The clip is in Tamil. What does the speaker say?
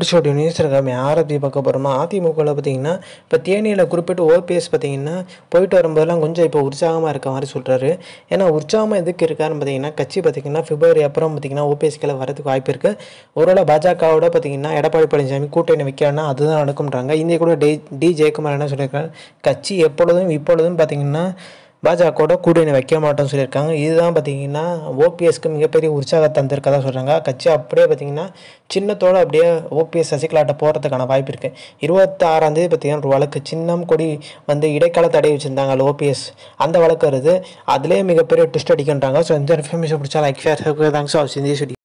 பிடிச்ச நியூஸ் இருக்காமல் யாரை பற்றி பார்க்க போகிறோமா அதிமுகவில் பார்த்தீங்கன்னா இப்போ தேனியில் குறிப்பிட்டு ஓபிஎஸ் பார்த்தீங்கன்னா போயிட்டு வரும்போதெல்லாம் கொஞ்சம் இப்போ உற்சாகமாக இருக்க மாதிரி சொல்கிறாரு ஏன்னா உற்சாகமாக எதுக்கு இருக்காருன்னு பார்த்தீங்கன்னா கட்சி பார்த்தீங்கன்னா பிப்ரவரி அப்புறம் பார்த்தீங்கன்னா ஓபிஎஸ்கில் வரதுக்கு வாய்ப்பு இருக்குது ஒருவேளை பாஜகவோட பார்த்தீங்கன்னா எடப்பாடி பழனிசாமி கூட்டணி வைக்கணும்னா அதுதான் நடக்கும்ன்றாங்க இந்திய கூட டி டி ஜெயக்குமார் என்ன சொல்லியிருக்காரு கட்சி எப்பொழுதும் இப்பொழுதும் பார்த்தீங்கன்னா கூட கூட்டணி வைக்க மாட்டோம்னு சொல்லியிருக்காங்க இதுதான் பார்த்தீங்கன்னா ஓபிஎஸ்க்கு மிகப்பெரிய உற்சாகம் தந்திருக்கதா சொல்கிறாங்க கட்சி அப்படியே பார்த்தீங்கன்னா சின்னத்தோடு அப்படியே ஓபிஎஸ் சசிகலாட்ட போகிறதுக்கான வாய்ப்பு இருக்குது இருபத்தாறாந்தேதி பார்த்தீங்கன்னா ஒரு வழக்கு சின்னம் கொடி வந்து இடைக்கால தடை வச்சுருந்தாங்க அதில் ஓபிஎஸ் அந்த வழக்கு வருது அதிலே மிகப்பெரிய ட்விஸ்ட் அடிக்கின்றாங்க ஸோ இந்த இன்ஃபர்மேஷன் பிடிச்சா லைக் ஷேர் தேங்க்ஸ் ஆஃப் சிந்தி